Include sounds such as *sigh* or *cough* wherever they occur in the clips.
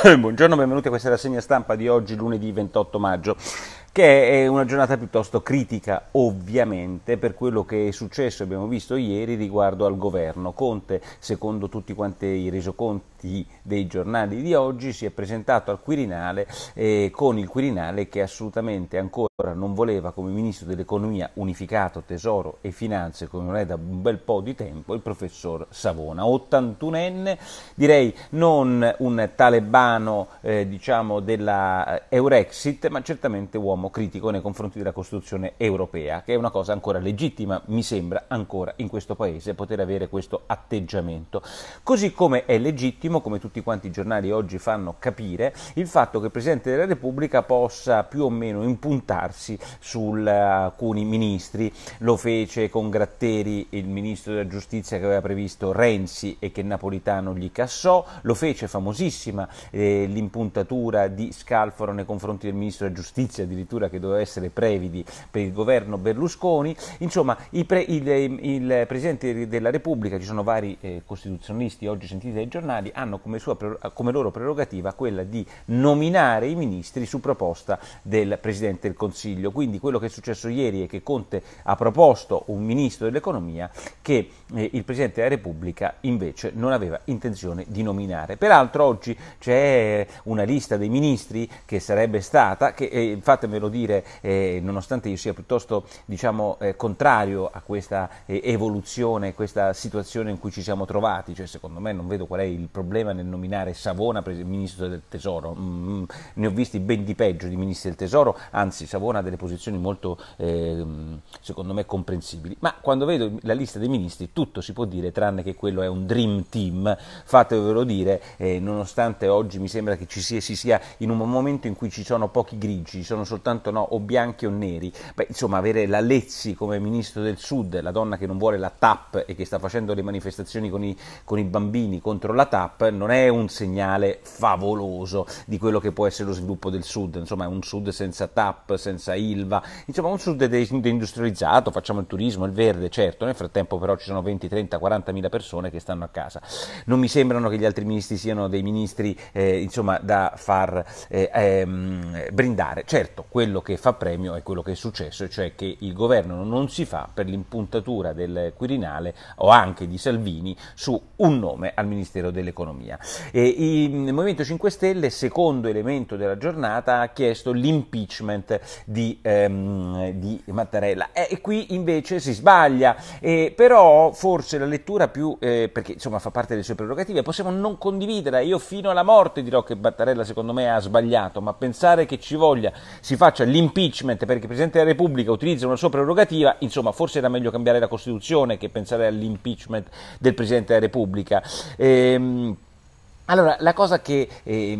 *coughs* Buongiorno, benvenuti a questa rassegna stampa di oggi, lunedì 28 maggio, che è una giornata piuttosto critica, ovviamente, per quello che è successo, abbiamo visto ieri, riguardo al governo. Conte, secondo tutti quanti i resoconti, titolati dei giornali di oggi, si è presentato al Quirinale eh, con il Quirinale che assolutamente ancora non voleva come Ministro dell'Economia unificato, tesoro e finanze, come non è da un bel po' di tempo, il professor Savona, 81enne, direi non un talebano eh, diciamo della eh, Eurexit, ma certamente uomo critico nei confronti della Costituzione europea, che è una cosa ancora legittima, mi sembra, ancora in questo Paese poter avere questo atteggiamento. Così come è legittimo ultimo, come tutti quanti i giornali oggi fanno capire, il fatto che il Presidente della Repubblica possa più o meno impuntarsi su alcuni ministri. Lo fece con Gratteri, il ministro della giustizia che aveva previsto Renzi e che Napolitano gli cassò, lo fece famosissima eh, l'impuntatura di Scalforo nei confronti del ministro della giustizia, addirittura che doveva essere Previdi per il governo Berlusconi. Insomma, pre, il, il, Presidente della Repubblica, ci sono vari eh, costituzionalisti oggi sentiti dai giornali, hanno come, sua, come, loro prerogativa quella di nominare i ministri su proposta del Presidente del Consiglio. Quindi quello che è successo ieri è che Conte ha proposto un ministro dell'economia che eh, il Presidente della Repubblica invece non aveva intenzione di nominare. Peraltro oggi c'è una lista dei ministri che sarebbe stata, che eh, fatemelo dire, eh, nonostante io sia piuttosto diciamo, eh, contrario a questa eh, evoluzione, questa situazione in cui ci siamo trovati, cioè secondo me non vedo qual è il problema problema nel nominare Savona ministro del tesoro, mm, mm, ne ho visti ben di peggio di ministri del tesoro, anzi Savona ha delle posizioni molto eh, secondo me comprensibili, ma quando vedo la lista dei ministri tutto si può dire tranne che quello è un dream team, fatevelo dire, eh, nonostante oggi mi sembra che ci sia, si sia in un momento in cui ci sono pochi grigi, ci sono soltanto no, o bianchi o neri, Beh, insomma avere la Lezzi come ministro del sud, la donna che non vuole la TAP e che sta facendo le manifestazioni con i, con i bambini contro la TAP, non è un segnale favoloso di quello che può essere lo sviluppo del sud, insomma è un sud senza TAP, senza ILVA, insomma un sud deindustrializzato, facciamo il turismo, il verde, certo, nel frattempo però ci sono 20, 30, 40 mila persone che stanno a casa. Non mi sembrano che gli altri ministri siano dei ministri eh, insomma, da far eh, ehm, brindare, certo quello che fa premio è quello che è successo, cioè che il governo non si fa per l'impuntatura del Quirinale o anche di Salvini su un nome al Ministero dell'Economia dell'autonomia. E il Movimento 5 Stelle, secondo elemento della giornata, ha chiesto l'impeachment di, ehm, di Mattarella. E, e, qui invece si sbaglia, e, però forse la lettura più, eh, perché insomma fa parte delle sue prerogative, possiamo non condividerla. Io fino alla morte dirò che Mattarella secondo me ha sbagliato, ma pensare che ci voglia, si faccia l'impeachment perché il Presidente della Repubblica utilizza una sua prerogativa, insomma forse era meglio cambiare la Costituzione che pensare all'impeachment del Presidente della Repubblica. Ehm, allora, la cosa che eh,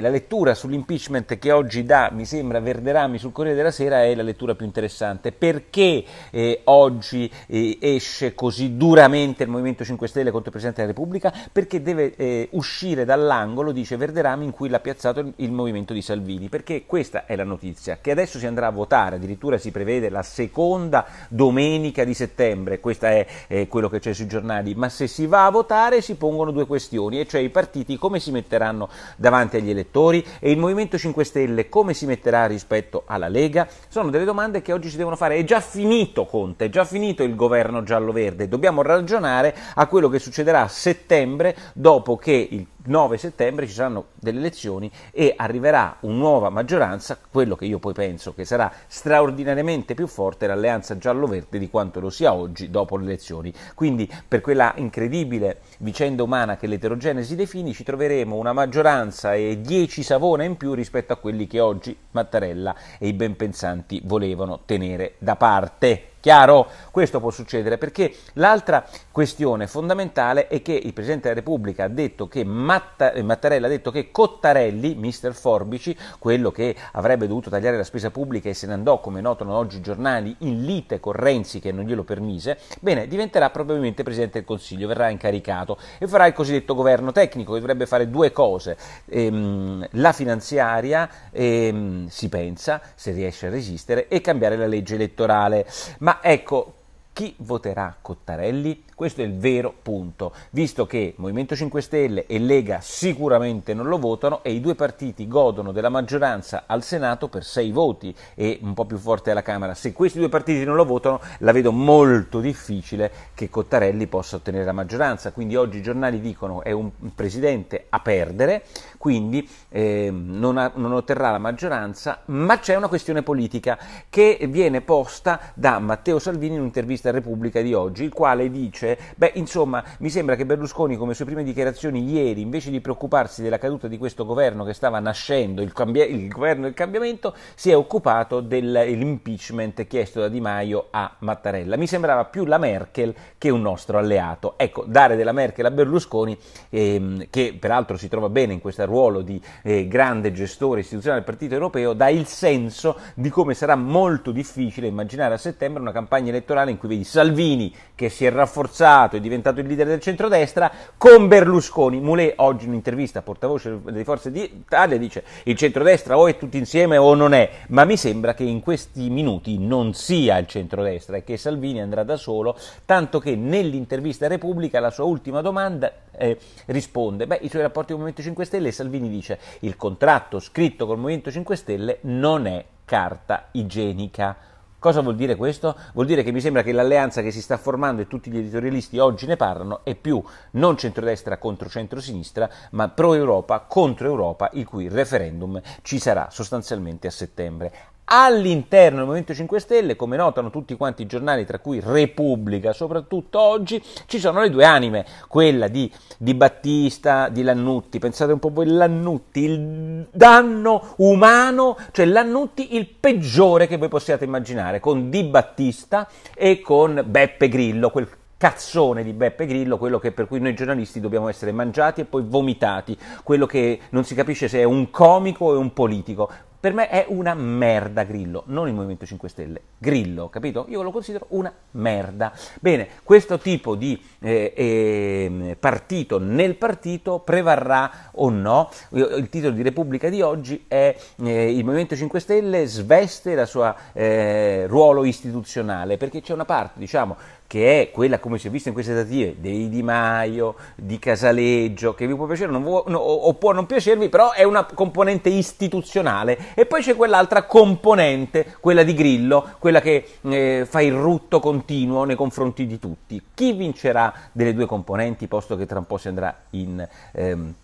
la lettura sull'impeachment che oggi dà, mi sembra, Verderami sul Corriere della Sera è la lettura più interessante. Perché eh, oggi eh, esce così duramente il Movimento 5 Stelle contro il Presidente della Repubblica? Perché deve eh, uscire dall'angolo, dice Verderami, in cui l'ha piazzato il, il, movimento di Salvini. Perché questa è la notizia, che adesso si andrà a votare, addirittura si prevede la seconda domenica di settembre, questo è eh, quello che c'è sui giornali, ma se si va a votare si pongono due questioni, e cioè i partiti partiti come si metteranno davanti agli elettori e il Movimento 5 Stelle come si metterà rispetto alla Lega? Sono delle domande che oggi si devono fare. È già finito Conte, è già finito il governo giallo-verde. Dobbiamo ragionare a quello che succederà a settembre dopo che il 9 settembre ci saranno delle elezioni e arriverà una nuova maggioranza, quello che io poi penso che sarà straordinariamente più forte l'alleanza giallo-verde di quanto lo sia oggi dopo le elezioni. Quindi per quella incredibile vicenda umana che l'eterogenesi definisce ci troveremo una maggioranza e 10 savone in più rispetto a quelli che oggi Mattarella e i benpensanti volevano tenere da parte. Chiaro? Questo può succedere perché l'altra questione fondamentale è che il Presidente della Repubblica ha detto che Matta, eh, Mattarella ha detto che Cottarelli, mister Forbici, quello che avrebbe dovuto tagliare la spesa pubblica e se ne andò, come notano oggi i giornali, in lite con Renzi che non glielo permise, bene, diventerà probabilmente Presidente del Consiglio, verrà incaricato e farà il cosiddetto governo tecnico che dovrebbe fare due cose. Ehm, la finanziaria, ehm, si pensa, se riesce a resistere, e cambiare la legge elettorale. Ma ma ecco, chi voterà Cottarelli? Questo è il vero punto, visto che Movimento 5 Stelle e Lega sicuramente non lo votano e i due partiti godono della maggioranza al Senato per sei voti e un po' più forte alla Camera. Se questi due partiti non lo votano, la vedo molto difficile che Cottarelli possa ottenere la maggioranza. Quindi oggi i giornali dicono che è un presidente a perdere, quindi eh, non, ha, non otterrà la maggioranza, ma c'è una questione politica che viene posta da Matteo Salvini in un'intervista intervista Repubblica di oggi, il quale dice, beh insomma mi sembra che Berlusconi come sue prime dichiarazioni ieri, invece di preoccuparsi della caduta di questo governo che stava nascendo, il, cambia- il governo del cambiamento, si è occupato dell'impeachment chiesto da Di Maio a Mattarella. Mi sembrava più la Merkel che un nostro alleato. Ecco, dare della Merkel a Berlusconi, ehm, che peraltro si trova bene in questo ruolo di eh, grande gestore istituzionale del Partito Europeo, dà il senso di come sarà molto difficile immaginare a settembre una campagna elettorale in cui vedi Salvini che si è rafforzato, è diventato il leader del centrodestra, con Berlusconi. Moulet oggi in un'intervista, portavoce delle forze d'Italia, dice il centrodestra o è tutti insieme o non è, ma mi sembra che in questi minuti non sia il centrodestra e che Salvini andrà da solo, tanto che nell'intervista a Repubblica la sua ultima domanda eh, risponde, beh, i suoi rapporti con il Movimento 5 Stelle e Salvini dice il contratto scritto col Movimento 5 Stelle non è carta igienica. Cosa vuol dire questo? Vuol dire che mi sembra che l'alleanza che si sta formando e tutti gli editorialisti oggi ne parlano è più non centrodestra contro centrosinistra, ma pro Europa contro Europa, il cui referendum ci sarà sostanzialmente a settembre all'interno del Movimento 5 Stelle, come notano tutti quanti i giornali, tra cui Repubblica, soprattutto oggi, ci sono le due anime, quella di, di Battista, di Lannutti. Pensate un po' voi, Lannutti, il danno umano, cioè Lannutti il peggiore che voi possiate immaginare, con Di Battista e con Beppe Grillo, quel cazzone di Beppe Grillo, quello che, per cui noi giornalisti dobbiamo essere mangiati e poi vomitati, quello che non si capisce se è un comico o un politico. Per me è una merda Grillo, non il Movimento 5 Stelle, Grillo, capito? Io lo considero una merda. Bene, questo tipo di eh, eh, partito nel partito prevarrà o no? Il titolo di Repubblica di oggi è eh, Il Movimento 5 Stelle sveste il suo eh, ruolo istituzionale, perché c'è una parte, diciamo, che è quella, come si è visto in queste trattative, dei Di Maio, di Casaleggio, che vi può piacere non vuo, no, o può non piacervi, però è una componente istituzionale e poi c'è quell'altra componente, quella di Grillo, quella che eh, fa il rutto continuo nei confronti di tutti. Chi vincerà delle due componenti, posto che tra un po' si andrà in... Ehm,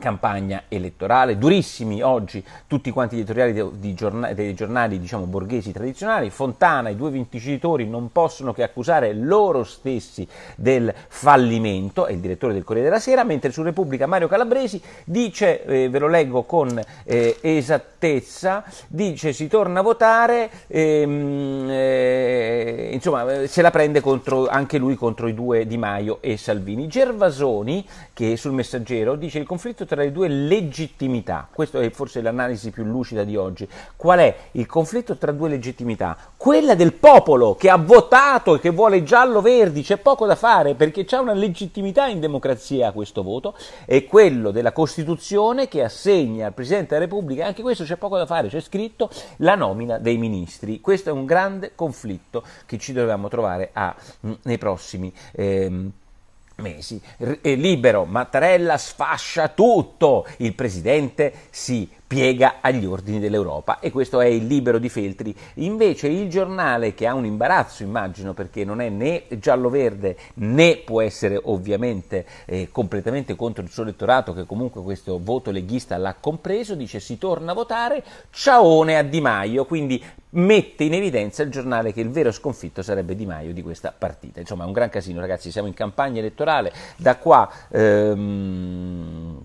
campagna elettorale, durissimi oggi tutti quanti gli editoriali dei, dei giornali, dei giornali diciamo, borghesi tradizionali, Fontana, i due vincitori non possono che accusare loro stessi del fallimento, è il direttore del Corriere della Sera, mentre su Repubblica Mario Calabresi dice, eh, ve lo leggo con eh, esattezza, certezza, dice si torna a votare, ehm, eh, insomma se la prende contro, anche lui contro i due Di Maio e Salvini. Gervasoni, che sul messaggero, dice il conflitto tra le due legittimità, questa è forse l'analisi più lucida di oggi, qual è il conflitto tra due legittimità? Quella del popolo che ha votato e che vuole giallo-verdi, c'è poco da fare perché c'è una legittimità in democrazia a questo voto, e quello della Costituzione che assegna al Presidente della Repubblica, anche questo c'è poco da fare, c'è scritto la nomina dei ministri. Questo è un grande conflitto che ci dobbiamo trovare a, mm, nei prossimi ehm, mesi. R- eh, libero, Mattarella sfascia tutto, il presidente si piega agli ordini dell'Europa e questo è il libero di Feltri. Invece il giornale che ha un imbarazzo immagino perché non è né giallo-verde né può essere ovviamente eh, completamente contro il suo elettorato che comunque questo voto leghista l'ha compreso, dice si torna a votare, ciaone a Di Maio, quindi mette in evidenza il giornale che il vero sconfitto sarebbe Di Maio di questa partita. Insomma è un gran casino ragazzi, siamo in campagna elettorale, da qua... Ehm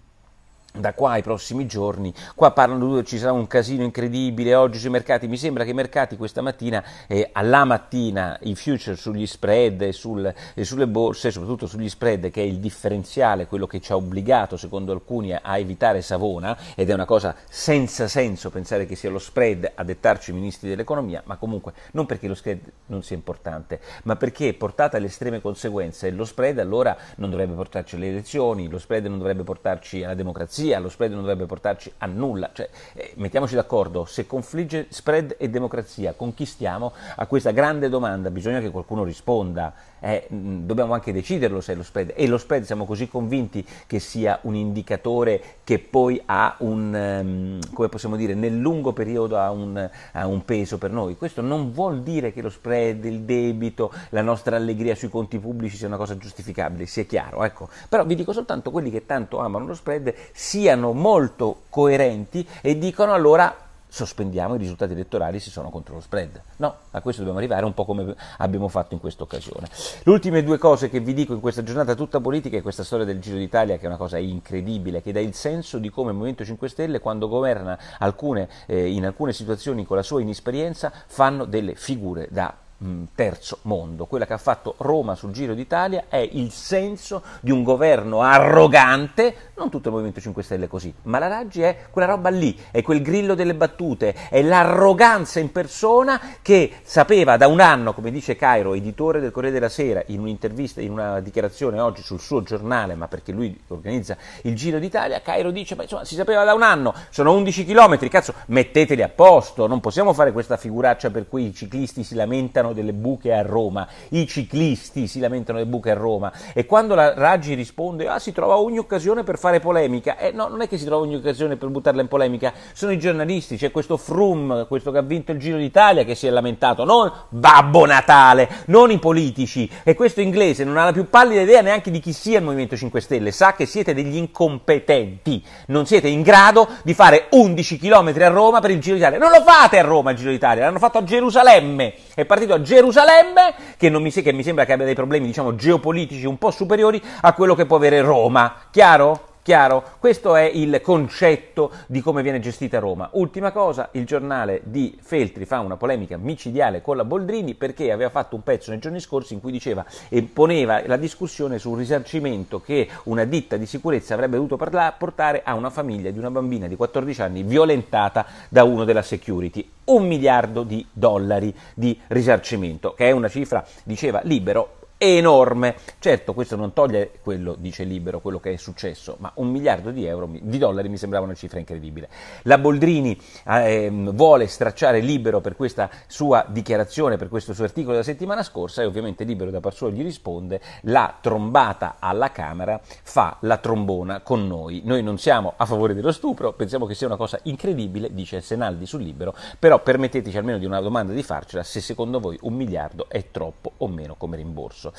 da qua ai prossimi giorni, qua parlano due, ci sarà un casino incredibile oggi sui mercati, mi sembra che i mercati questa mattina, eh, alla mattina, i future sugli spread e, sul, e, sulle borse, soprattutto sugli spread che è il differenziale, quello che ci ha obbligato secondo alcuni a evitare Savona ed è una cosa senza senso pensare che sia lo spread a dettarci i ministri dell'economia, ma comunque non perché lo spread non sia importante, ma perché portata alle estreme conseguenze lo spread allora non dovrebbe portarci alle elezioni, lo spread non dovrebbe portarci alla democrazia, democrazia, lo spread non dovrebbe portarci a nulla. Cioè, eh, mettiamoci d'accordo, se confligge spread e democrazia, con chi stiamo? A questa grande domanda bisogna che qualcuno risponda. Eh, mm, dobbiamo anche deciderlo se è lo spread. E lo spread siamo così convinti che sia un indicatore che poi ha un, um, come possiamo dire, nel lungo periodo ha un, ha un peso per noi. Questo non vuol dire che lo spread, il debito, la nostra allegria sui conti pubblici sia una cosa giustificabile, sia chiaro. Ecco. Però vi dico soltanto quelli che tanto amano lo spread siano molto coerenti e dicono allora sospendiamo i risultati elettorali se sono contro lo spread. No, a questo dobbiamo arrivare un po' come abbiamo fatto in questa occasione. Le ultime due cose che vi dico in questa giornata tutta politica è questa storia del Giro d'Italia che è una cosa incredibile, che dà il senso di come il Movimento 5 Stelle quando governa alcune, eh, in alcune situazioni con la sua inesperienza fanno delle figure da Mm, terzo mondo. Quella che ha fatto Roma sul Giro d'Italia è il senso di un governo arrogante, non tutto il Movimento 5 Stelle è così, ma la Raggi è quella roba lì, è quel grillo delle battute, è l'arroganza in persona che sapeva da un anno, come dice Cairo, editore del Corriere della Sera, in un'intervista, in una dichiarazione oggi sul suo giornale, ma perché lui organizza il Giro d'Italia, Cairo dice, ma insomma si sapeva da un anno, sono 11 chilometri, cazzo, metteteli a posto, non possiamo fare questa figuraccia per cui i ciclisti si lamentano lamentano delle buche a Roma, i ciclisti si lamentano delle buche a Roma e quando la Raggi risponde ah si trova ogni occasione per fare polemica, eh no, non è che si trova ogni occasione per buttarla in polemica, sono i giornalisti, c'è questo Frum, questo che ha vinto il Giro d'Italia che si è lamentato, non Babbo Natale, non i politici e questo inglese non ha la più pallida idea neanche di chi sia il Movimento 5 Stelle, sa che siete degli incompetenti, non siete in grado di fare 11 km a Roma per il Giro d'Italia, non lo fate a Roma il Giro d'Italia, l'hanno fatto a Gerusalemme, è partito a Gerusalemme, che, mi, che mi sembra che abbia dei problemi diciamo, geopolitici un po' superiori a quello che può avere Roma, chiaro? Chiaro? Questo è il concetto di come viene gestita Roma. Ultima cosa, il giornale di Feltri fa una polemica micidiale con la Boldrini perché aveva fatto un pezzo nei giorni scorsi in cui diceva e poneva la discussione sul risarcimento che una ditta di sicurezza avrebbe dovuto parla- portare a una famiglia di una bambina di 14 anni violentata da uno della security. Un miliardo di dollari di risarcimento, che è una cifra, diceva, libero enorme. Certo, questo non toglie quello, dice Libero, quello che è successo, ma un miliardo di, euro, di dollari mi sembrava una cifra incredibile. La Boldrini eh, vuole stracciare Libero per questa sua dichiarazione, per questo suo articolo della settimana scorsa e ovviamente Libero da par suo gli risponde la trombata alla Camera fa la trombona con noi. Noi non siamo a favore dello stupro, pensiamo che sia una cosa incredibile, dice Senaldi sul Libero, però permetteteci almeno di una domanda di farcela se secondo voi un miliardo è troppo o meno come rimborso.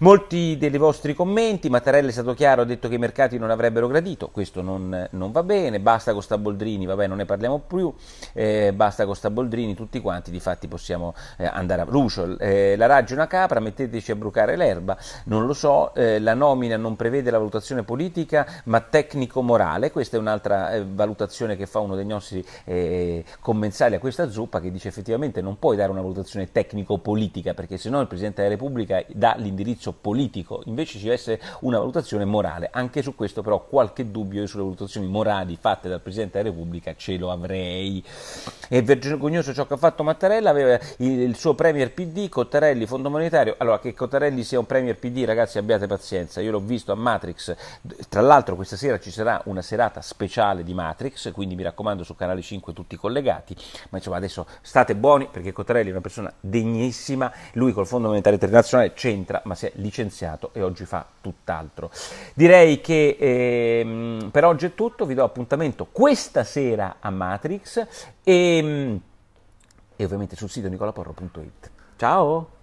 Molti dei vostri commenti, Mattarella è stato chiaro, ha detto che i mercati non avrebbero gradito, questo non, non va bene, basta con Staboldrini, vabbè non ne parliamo più, eh, basta con Staboldrini, tutti quanti, di fatti possiamo eh, andare a Ruscio, eh, la Raggi è una capra, metteteci a brucare l'erba, non lo so, eh, la nomina non prevede la valutazione politica ma tecnico-morale, questa è un'altra eh, valutazione che fa uno dei nostri eh, commensali a questa zuppa che dice effettivamente non puoi dare una valutazione tecnico-politica perché se no il Presidente della Repubblica dà l'indirizzo politico, invece ci deve essere una valutazione morale. Anche su questo però qualche dubbio sulle valutazioni morali fatte dal Presidente della Repubblica ce lo avrei. È vergognoso ciò che ha fatto Mattarella, aveva il, suo Premier PD, Cottarelli, Fondo Monetario. Allora che Cottarelli sia un Premier PD, ragazzi abbiate pazienza, io l'ho visto a Matrix, tra l'altro questa sera ci sarà una serata speciale di Matrix, quindi mi raccomando su Canale 5 tutti collegati, ma insomma adesso state buoni perché Cottarelli è una persona degnissima, lui col Fondo Monetario Internazionale c'è c'entra, ma si è licenziato e oggi fa tutt'altro. Direi che eh, per oggi è tutto, vi do appuntamento questa sera a Matrix e, ehm, e ovviamente sul sito nicolaporro.it. Ciao!